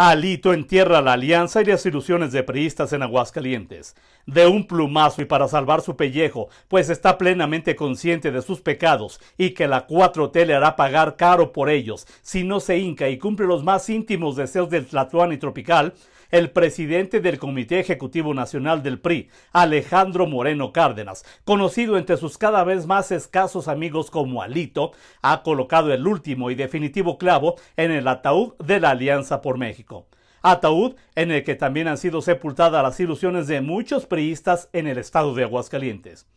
Alito entierra la alianza y las ilusiones de priistas en Aguascalientes. De un plumazo y para salvar su pellejo, pues está plenamente consciente de sus pecados y que la 4T le hará pagar caro por ellos si no se hinca y cumple los más íntimos deseos del Tlatuán Tropical, el presidente del Comité Ejecutivo Nacional del PRI, Alejandro Moreno Cárdenas, conocido entre sus cada vez más escasos amigos como Alito, ha colocado el último y definitivo clavo en el ataúd de la Alianza por México ataúd en el que también han sido sepultadas las ilusiones de muchos priistas en el estado de Aguascalientes.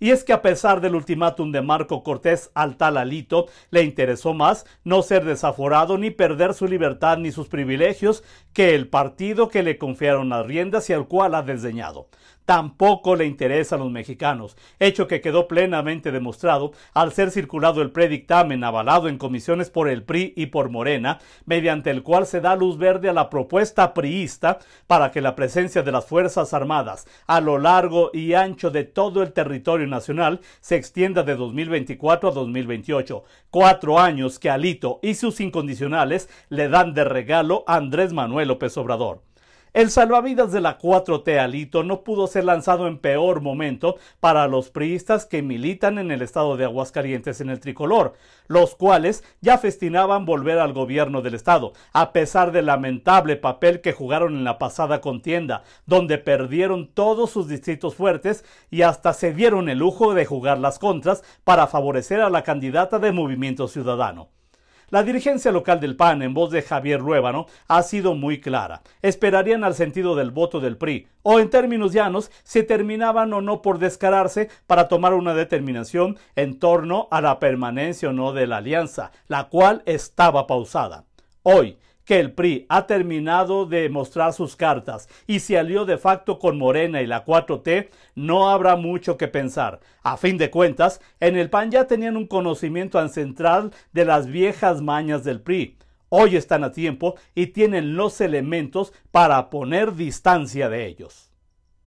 Y es que a pesar del ultimátum de Marco Cortés al tal Alito, le interesó más no ser desaforado ni perder su libertad ni sus privilegios que el partido que le confiaron las riendas y al cual ha desdeñado tampoco le interesa a los mexicanos, hecho que quedó plenamente demostrado al ser circulado el predictamen avalado en comisiones por el PRI y por Morena, mediante el cual se da luz verde a la propuesta priista para que la presencia de las Fuerzas Armadas a lo largo y ancho de todo el territorio nacional se extienda de 2024 a 2028, cuatro años que Alito y sus incondicionales le dan de regalo a Andrés Manuel López Obrador. El salvavidas de la 4T Alito no pudo ser lanzado en peor momento para los priistas que militan en el estado de Aguascalientes en el tricolor, los cuales ya festinaban volver al gobierno del estado, a pesar del lamentable papel que jugaron en la pasada contienda, donde perdieron todos sus distritos fuertes y hasta se dieron el lujo de jugar las contras para favorecer a la candidata de Movimiento Ciudadano. La dirigencia local del PAN, en voz de Javier Ruébano, ha sido muy clara. Esperarían al sentido del voto del PRI, o en términos llanos, si terminaban o no por descararse para tomar una determinación en torno a la permanencia o no de la alianza, la cual estaba pausada. Hoy, que el PRI ha terminado de mostrar sus cartas y se alió de facto con Morena y la 4T, no habrá mucho que pensar. A fin de cuentas, en el PAN ya tenían un conocimiento ancestral de las viejas mañas del PRI. Hoy están a tiempo y tienen los elementos para poner distancia de ellos.